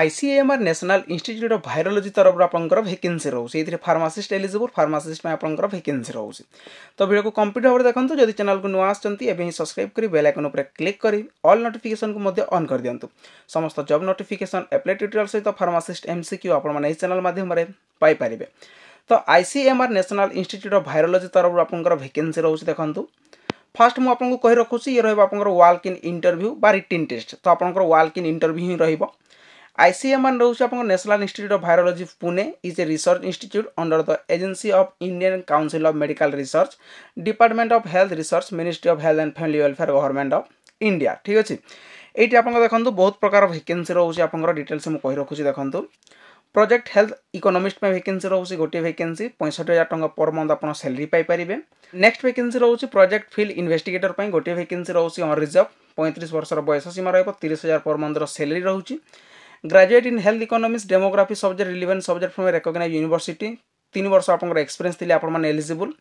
ICMR national institute of virology तरफ आपंकर vacancy रोचे ये फार्मासीस्ट एलिजिबल फार्मासीस्ट में आपंकर भैकेन्सी रोचे तो भिडियो को कंप्लीट भाव में देखो जदि चैनल को नुआ आसती ही सब्सक्राइब कर बेल आइकन पर क्लिक कर अल नोटिफिकेसन को अन् कर दिंतु समस्त जब नोटिफिकेसन एप्लाई ट्यूटोरियल सहित फार्मासीस्ट एमसीक्यू आपने चैनल मध्यम पारे तो ICMR national institute of virology तरफ आपंकर भेकेन्सी रोचे देखो फास्ट मुझे कही কই ये रहा রহব আপনার ওয়াল্ক ইন ইন্টরভিউ বা রিটিন টেস্ট তো আপনার ওয়াল্ক ইন ইন্টরভিউ হি রহব ICMR রয়েছে আপনার national institute of virology Pune is a research institute under the agency of Indian council of medical research department of health research ministry of health and family welfare government of India ঠিক আছে এইটি আপনার দেখুন বহুত প্রকার vacancy রয়েছে আপনার details মু রখুছি দেখুন প্রোজেক্ট হেলথ ইকোনোমিস্ট ভ্যাকেন্সি রয়েছে গোটি ভ্যাকেন্সি পঁয়ষঠি হাজার টাকা পর মন্থ আপনার স্যালারি পাইপারে নেক্সট ভ্যাকেন্সি রয়েছে প্রোজেক্ট ফিল্ড ইনভেস্টিগেটর গোটি ভ্যাকেন্সি রয়েছে অনরিজর্ভ পঁয়ত্রিশ বর্ষর বয়স সীমা রহব তিরিশ হাজার পর মন্থর স্যালারি রয়েছে graduate in health economics demography subject relevant subject from recognise university ତିନି ବର୍ଷ ଆପଣଙ୍କର ଏକ୍ସପିରିଏନ୍ସ ଥିଲେ ଆପଣମାନେ ଏଲିଜିବୁଲ୍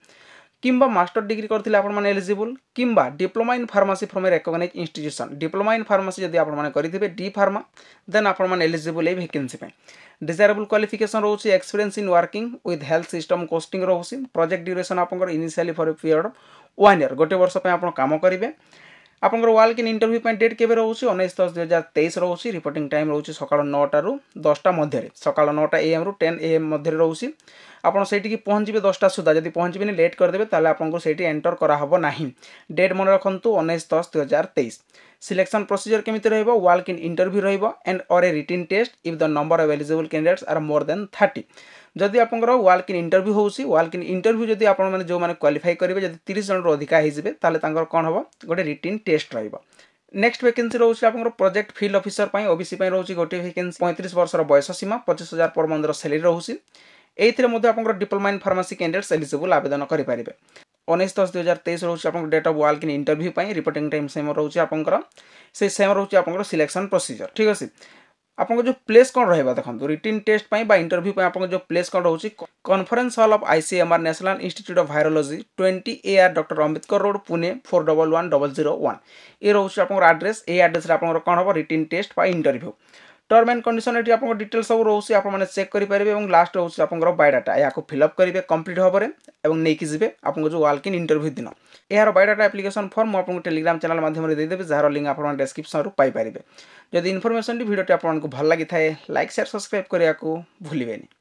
କିମ୍ବା ମାଷ୍ଟର ଡିଗ୍ରୀ କରିଥିଲେ ଆପଣମାନେ ଏଲିଜିବୁଲ୍ କିମ୍ବା diploma in pharmacy from a recognise institution diploma in pharmacy ଯଦି ଆପଣମାନେ କରିଥିବେ ଡି ଫାର୍ମା ଦେନ୍ ଆପଣମାନେ ଏଲିଜିବୁଲ୍ ଏଇ ଭେକେନ୍ସି ପାଇଁ ଡିଜାରେବୁଲ୍ କ୍ୱାଲିଫିକେସନ୍ ରହୁଛି experience in working with health system costing ରହୁଛି ପ୍ରୋଜେକ୍ଟ ଡ୍ୟୁରେସନ୍ ଆପଣଙ୍କର initially for a period one year ଗୋଟେ ବର୍ଷ ପାଇଁ ଆପଣ କାମ କରିବେ আপনার ওয়ালকিন ইন্টরভিউ ডেট কেবে রয়েছে উনিশ দশ দুই হাজার তেইশ রয়েছে রিপোর্টিং টাইম রয়েছে সকাল নটার দশটা মধ্যে সকাল নটা এএম রু টেন এএম মধ্যে রয়েছে আপনার সেইটিকি পৌঁছবে দশটা সুদ্ধা যদি পৌঁছবে লেট করেদেবে তাহলে আপনার সেইটি এন্টর করা হব না ডেট মনে রাখতু উনিশ দশ দুই হাজার তেইশ সিলেকশন প্রোসিজর কেমি রহব ওয়ালকিন ইন্টরভিউ রহব and or a written test if the number of eligible candidates are more than thirty ଯଦି ଆପଣଙ୍କର ୱାଲ୍ କିନ୍ ଇଣ୍ଟରଭ୍ୟୁ ହେଉଛି ୱାଲ୍ କିନ୍ ଇଣ୍ଟରଭ୍ୟୁ ଯଦି ଆପଣମାନେ ଯେଉଁମାନେ କ୍ୱାଲିଫାଇ କରିବେ ଯଦି ତିରିଶ ଜଣରୁ ଅଧିକା ହେଇଯିବେ ତାହେଲେ ତାଙ୍କର କ'ଣ ହେବ ଗୋଟେ ରିଟିନ୍ ଟେଷ୍ଟ ରହିବ ନେକ୍ସଟ ଭେକେନ୍ସି ରହୁଛି ଆପଣଙ୍କର ପ୍ରୋଜେକ୍ଟ ଫିଲ୍ଡ ଅଫିସର ପାଇଁ ଓବିସି ପାଇଁ ରହୁଛି ଗୋଟିଏ ଭେକେନ୍ସି ପଇଁତିରିଶ ବର୍ଷର ବୟସ ସୀମା ପଚିଶ ହଜାର ପର ମନ୍ଥର ସାଲେରୀ ରହୁଛି ଏଇଥିରେ ମଧ୍ୟ ଆପଣଙ୍କର diploma in pharmacy candidates eligible ଆବେଦନ କରିପାରିବେ ଉଣେଇଶ ଦଶ ଦୁଇ ହଜାର ତେଇଶ ରହୁଛି ଆପଣଙ୍କର date of walk in interview ପାଇଁ ରିପୋର୍ଟିଂ ଟାଇମ୍ ସେମ୍ ରହୁଛି ଆପଣଙ୍କର ସେ ସେମ୍ ରହୁଛି ଆପଣଙ୍କର ସିଲେକ୍ସନ୍ ପ୍ରୋସିଜର ଠିକ୍ ଅଛି ଆପଣଙ୍କ ଯେଉଁ ପ୍ଲେସ୍ କ'ଣ ରହିବା ଦେଖନ୍ତୁ ରିଟିନ୍ ଟେଷ୍ଟ ପାଇଁ ବା ଇଣ୍ଟରଭ୍ୟୁ ପାଇଁ ଆପଣଙ୍କ ଯେଉଁ ପ୍ଲେସ୍ କ'ଣ ରହୁଛି conference hall of ICMR national institute of virology twenty A R doctor Ambedkar road Pune four double one double zero one ଏ ରହୁଛି ଆପଣଙ୍କର ଆଡ୍ରେସ୍ ଏ ଆଡ୍ରେସ୍ରେ ଆପଣଙ୍କର କ'ଣ ହେବ ରିଟିନ୍ ଟେଷ୍ଟ ବା ଇଣ୍ଟରଭ୍ୟୁ टर्म एंड कंडीशन ये आप डिटेल सब रोचे आप चेक करेंगे और लास्ट रोच आप बायोडाटा या फिलअप करेंगे कम्प्लीट हमारे और नहीं जी आप जो वालकिन इंटरव्यू दिन यार बायोडाटा आप्लिकेसन फर्म मुझे टेलीग्राम चैनल माध्यम देदेवि जार लिंक आप डेस्क्रिप्सन पाइपर जदि इनफर्मेशन भिडियो आपको भल लगी लाइक सेयार सब्सक्राइब करने को भूलें